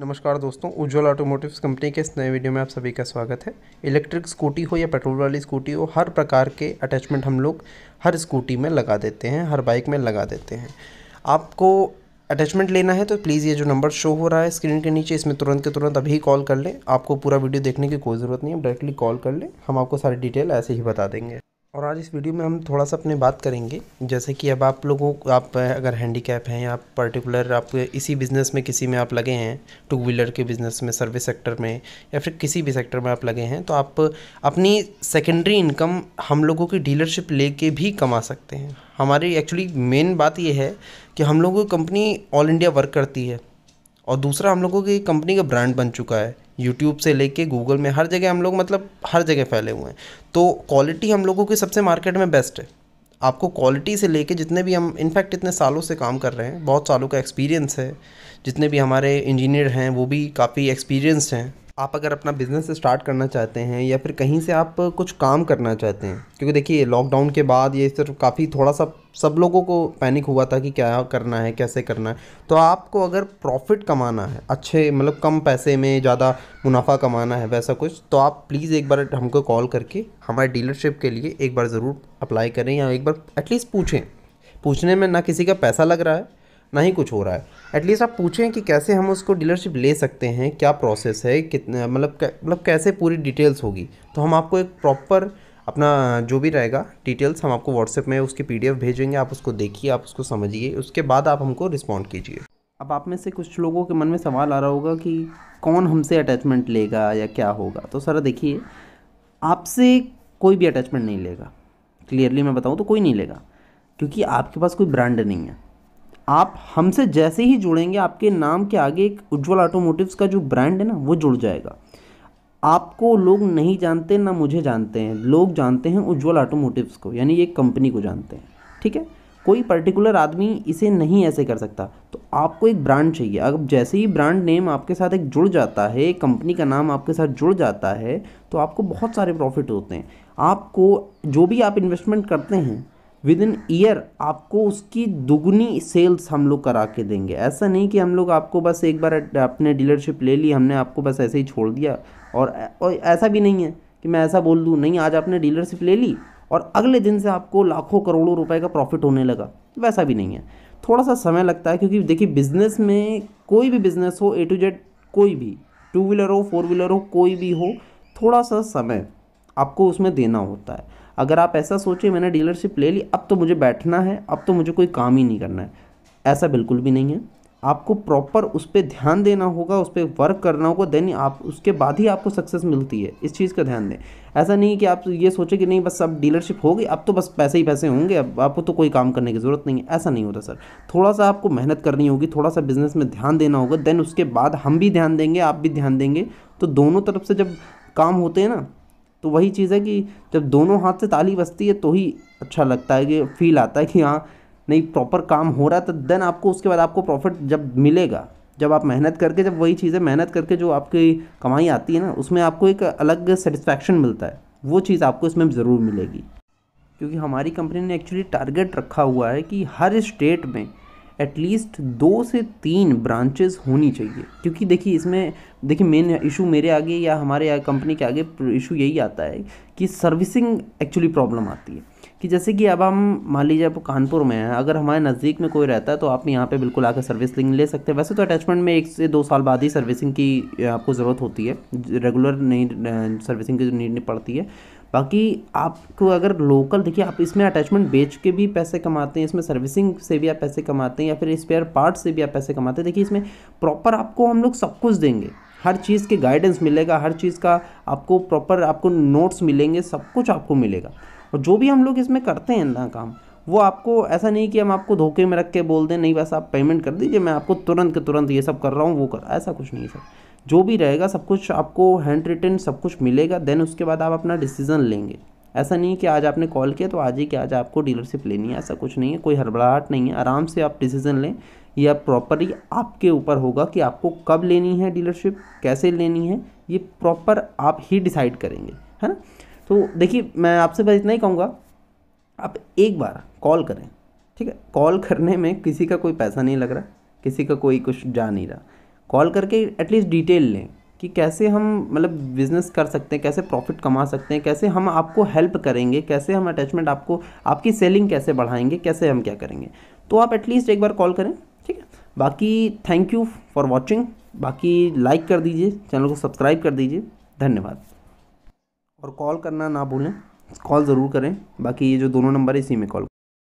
नमस्कार दोस्तों उज्ज्वल automotives company के इस नए वीडियो में आप सभी का स्वागत है इलेक्ट्रिक स्कूटी हो या पेट्रोल वाली स्कूटी हो हर प्रकार के अटैचमेंट हम लोग हर स्कूटी में लगा देते हैं हर बाइक में लगा देते हैं आपको अटैचमेंट लेना है तो प्लीज़ ये जो नंबर शो हो रहा है स्क्रीन के नीचे इसमें तुरंत के तुरंत अभी कॉल कर लें आपको पूरा वीडियो देखने की कोई ज़रूरत नहीं है डायरेक्टली कॉल कर लें हम आपको सारी डिटेल ऐसे ही बता देंगे और आज इस वीडियो में हम थोड़ा सा अपने बात करेंगे जैसे कि अब आप लोगों आप अगर हैंडीकैप हैं या आप पर्टिकुलर आप इसी बिज़नेस में किसी में आप लगे हैं टू व्हीलर के बिज़नेस में सर्विस सेक्टर में या फिर किसी भी सेक्टर में आप लगे हैं तो आप अपनी सेकेंडरी इनकम हम लोगों की डीलरशिप लेके भी कमा सकते हैं हमारी एक्चुअली मेन बात यह है कि हम लोगों की कंपनी ऑल इंडिया वर्क करती है और दूसरा हम लोगों की कंपनी का ब्रांड बन चुका है यूट्यूब से लेके गूगल में हर जगह हम लोग मतलब हर जगह फैले हुए हैं तो क्वालिटी हम लोगों की सबसे मार्केट में बेस्ट है आपको क्वालिटी से लेके जितने भी हम इनफैक्ट इतने सालों से काम कर रहे हैं बहुत सालों का एक्सपीरियंस है जितने भी हमारे इंजीनियर हैं वो भी काफ़ी एक्सपीरियंस हैं आप अगर अपना बिज़नेस स्टार्ट करना चाहते हैं या फिर कहीं से आप कुछ काम करना चाहते हैं क्योंकि देखिए लॉकडाउन के बाद ये सिर्फ काफ़ी थोड़ा सा सब लोगों को पैनिक हुआ था कि क्या करना है कैसे करना है तो आपको अगर प्रॉफिट कमाना है अच्छे मतलब कम पैसे में ज़्यादा मुनाफा कमाना है वैसा कुछ तो आप प्लीज़ एक बार हमको कॉल करके हमारे डीलरशिप के लिए एक बार ज़रूर अप्लाई करें या एक बार एटलीस्ट पूछें पूछने में ना किसी का पैसा लग रहा है ना ही कुछ हो रहा है एटलीस्ट आप पूछें कि कैसे हम उसको डीलरशिप ले सकते हैं क्या प्रोसेस है कितना मतलब मतलब कैसे पूरी डिटेल्स होगी तो हम आपको एक प्रॉपर अपना जो भी रहेगा डिटेल्स हम आपको व्हाट्सएप में उसकी पी भेजेंगे आप उसको देखिए आप उसको समझिए उसके बाद आप हमको रिस्पॉन्ड कीजिए अब आप में से कुछ लोगों के मन में सवाल आ रहा होगा कि कौन हमसे अटैचमेंट लेगा या क्या होगा तो सर देखिए आपसे कोई भी अटैचमेंट नहीं लेगा क्लियरली मैं बताऊँ तो कोई नहीं लेगा क्योंकि आपके पास कोई ब्रांड नहीं है आप हमसे जैसे ही जुड़ेंगे आपके नाम के आगे एक उज्ज्वल ऑटोमोटिव्स का जो ब्रांड है ना वो जुड़ जाएगा आपको लोग नहीं जानते ना मुझे जानते हैं लोग जानते हैं उज्ज्वल ऑटोमोटिव्स को यानी ये कंपनी को जानते हैं ठीक है कोई पर्टिकुलर आदमी इसे नहीं ऐसे कर सकता तो आपको एक ब्रांड चाहिए अगर जैसे ही ब्रांड नेम आपके साथ एक जुड़ जाता है कंपनी का नाम आपके साथ जुड़ जाता है तो आपको बहुत सारे प्रॉफिट होते हैं आपको जो भी आप इन्वेस्टमेंट करते हैं विद इन ईयर आपको उसकी दुगनी सेल्स हम लोग करा के देंगे ऐसा नहीं कि हम लोग आपको बस एक बार अपने डीलरशिप ले ली हमने आपको बस ऐसे ही छोड़ दिया और, और ऐसा भी नहीं है कि मैं ऐसा बोल दूँ नहीं आज आपने डीलरशिप ले ली और अगले दिन से आपको लाखों करोड़ों रुपए का प्रॉफिट होने लगा वैसा भी नहीं है थोड़ा सा समय लगता है क्योंकि देखिए बिज़नेस में कोई भी बिज़नेस हो ए टू जेड कोई भी टू व्हीलर हो फोर व्हीलर हो कोई भी हो थोड़ा सा समय आपको उसमें देना होता है अगर आप ऐसा सोचें मैंने डीलरशिप ले ली अब तो मुझे बैठना है अब तो मुझे कोई काम ही नहीं करना है ऐसा बिल्कुल भी नहीं है आपको प्रॉपर उस पर ध्यान देना होगा उस पर वर्क करना होगा देन आप उसके बाद ही आपको सक्सेस मिलती है इस चीज़ का ध्यान दें ऐसा नहीं कि आप ये सोचें कि नहीं बस अब डीलरशिप होगी अब तो बस पैसे ही पैसे होंगे अब आपको तो कोई काम करने की ज़रूरत नहीं है ऐसा नहीं होता सर थोड़ा सा आपको मेहनत करनी होगी थोड़ा सा बिज़नेस में ध्यान देना होगा देन उसके बाद हम भी ध्यान देंगे आप भी ध्यान देंगे तो दोनों तरफ से जब काम होते हैं ना तो वही चीज़ है कि जब दोनों हाथ से ताली बजती है तो ही अच्छा लगता है कि फील आता है कि हाँ नहीं प्रॉपर काम हो रहा है तो देन आपको उसके बाद आपको प्रॉफिट जब मिलेगा जब आप मेहनत करके जब वही चीज़ें मेहनत करके जो आपकी कमाई आती है ना उसमें आपको एक अलग सेटिस्फैक्शन मिलता है वो चीज़ आपको इसमें ज़रूर मिलेगी क्योंकि हमारी कंपनी ने एक्चुअली टारगेट रखा हुआ है कि हर स्टेट में एटलीस्ट दो से तीन ब्रांचेस होनी चाहिए क्योंकि देखिए इसमें देखिए मेन इशू मेरे आगे या हमारे कंपनी के आगे इशू यही आता है कि सर्विसिंग एक्चुअली प्रॉब्लम आती है कि जैसे कि अब हम मान लीजिए आप कानपुर में हैं अगर हमारे नज़दीक में कोई रहता है तो आप यहाँ पे बिल्कुल आकर सर्विसिंग ले सकते हैं वैसे तो अटैचमेंट में एक से दो साल बाद ही सर्विसिंग की आपको ज़रूरत होती है रेगुलर नहीं सर्विसिंग की नीड नहीं पड़ती है बाकी आपको अगर लोकल देखिए आप इसमें अटैचमेंट बेच के भी पैसे कमाते हैं इसमें सर्विसिंग से भी आप पैसे कमाते हैं या फिर स्पेयर पार्ट से भी आप पैसे कमाते हैं देखिए इसमें प्रॉपर आपको हम लोग सब कुछ देंगे हर चीज़ के गाइडेंस मिलेगा हर चीज़ का आपको प्रॉपर आपको नोट्स मिलेंगे सब कुछ आपको मिलेगा और जो भी हम लोग इसमें करते हैं ना काम वो आपको ऐसा नहीं कि हम आपको धोखे में रख के बोल दें नहीं बस आप पेमेंट कर दीजिए मैं आपको तुरंत के तुरंत ये सब कर रहा हूँ वो कर ऐसा कुछ नहीं है सर जो भी रहेगा सब कुछ आपको हैंड रिटर्न सब कुछ मिलेगा देन उसके बाद आप अपना डिसीज़न लेंगे ऐसा नहीं कि आज आपने कॉल किया तो आज ही कि आज आपको डीलरशिप लेनी है ऐसा कुछ नहीं है कोई हड़बड़ाहट नहीं है आराम से आप डिसीज़न लें यह प्रॉपरली आपके ऊपर होगा कि आपको कब लेनी है डीलरशिप कैसे लेनी है ये प्रॉपर आप ही डिसाइड करेंगे है ना तो देखिए मैं आपसे बस इतना ही कहूँगा आप एक बार कॉल करें ठीक है कॉल करने में किसी का कोई पैसा नहीं लग रहा किसी का कोई कुछ जा नहीं रहा कॉल करके एटलीस्ट डिटेल लें कि कैसे हम मतलब बिज़नेस कर सकते हैं कैसे प्रॉफिट कमा सकते हैं कैसे हम आपको हेल्प करेंगे कैसे हम अटैचमेंट आपको आपकी सेलिंग कैसे बढ़ाएंगे कैसे हम क्या करेंगे तो आप एटलीस्ट एक बार कॉल करें ठीक है बाकी थैंक यू फॉर वॉचिंग बाकी लाइक कर दीजिए चैनल को सब्सक्राइब कर दीजिए धन्यवाद और कॉल करना ना भूलें कॉल ज़रूर करें बाकी ये जो दोनों नंबर है इसी में कॉल